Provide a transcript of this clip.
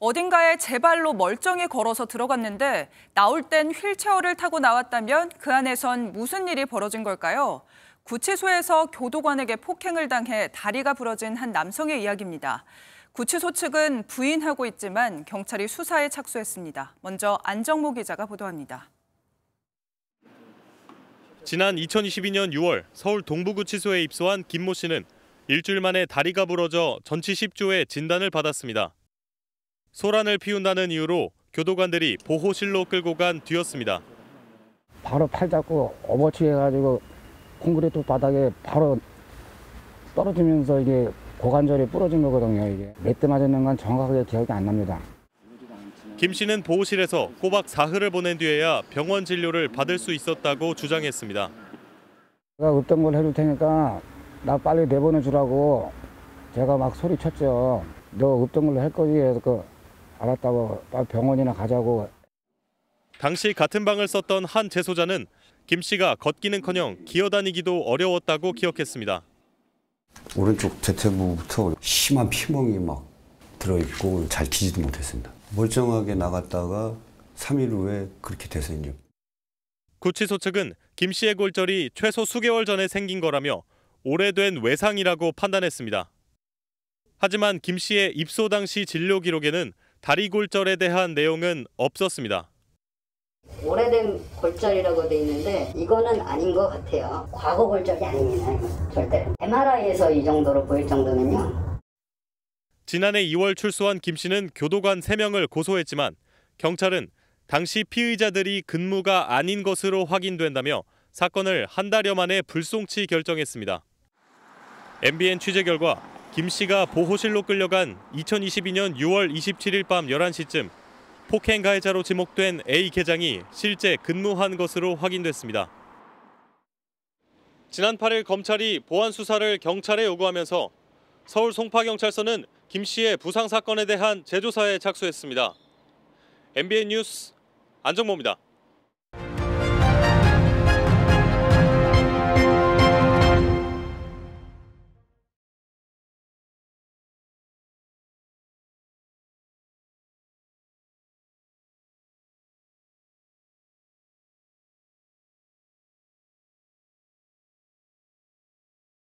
어딘가에 제 발로 멀쩡히 걸어서 들어갔는데 나올 땐 휠체어를 타고 나왔다면 그 안에선 무슨 일이 벌어진 걸까요? 구치소에서 교도관에게 폭행을 당해 다리가 부러진 한 남성의 이야기입니다. 구치소 측은 부인하고 있지만 경찰이 수사에 착수했습니다. 먼저 안정모 기자가 보도합니다. 지난 2022년 6월 서울 동부구치소에 입소한 김모 씨는 일주일 만에 다리가 부러져 전치 10조의 진단을 받았습니다. 소란을 피운다는 이유로 교도관들이 보호실로 끌고 간 뒤였습니다. 바로 팔 잡고 어버치해가지고 콘크리트 바닥에 바로 떨어지면서 이게 고관절이 부러진 거거든요. 이게 몇대 맞았는 건 정확하게 기억이 안 납니다. 김 씨는 보호실에서 꼬박 사흘을 보낸 뒤에야 병원 진료를 받을 수 있었다고 주장했습니다. 내가 없던 걸 해줄 테니까 나 빨리 내보내주라고 제가 막 소리쳤죠. 너 없던 걸로 할 거지. 그 알았다고 병원이나 가자고. 당시 같은 방을 썼던 한 재소자는 김 씨가 걷기는커녕 기어다니기도 어려웠다고 기억했습니다. 오른쪽 대퇴부부터 심한 피멍이 막 들어있고 잘 키지도 못했습니다. 멀쩡하게 나갔다가 3일 후에 그렇게 돼서 이 구치소 측은 김 씨의 골절이 최소 수개월 전에 생긴 거라며 오래된 외상이라고 판단했습니다. 하지만 김 씨의 입소 당시 진료 기록에는 다리골절에 대한 내용은 없었습니다. 오래된 골절이라고 돼 있는데 이거는 아닌 것 같아요. 과거 골절이 아닙니다. 절대. MRI에서 이 정도로 보일 정도면요. 지난해 2월 출소한 김 씨는 교도관 3명을 고소했지만 경찰은 당시 피의자들이 근무가 아닌 것으로 확인된다며 사건을 한 달여 만에 불송치 결정했습니다. MBN 취재 결과 김 씨가 보호실로 끌려간 2022년 6월 27일 밤 11시쯤 폭행 가해자로 지목된 A 계장이 실제 근무한 것으로 확인됐습니다. 지난 8일 검찰이 보안 수사를 경찰에 요구하면서 서울 송파경찰서는 김 씨의 부상 사건에 대한 재조사에 착수했습니다. MBN 뉴스 안정모입니다.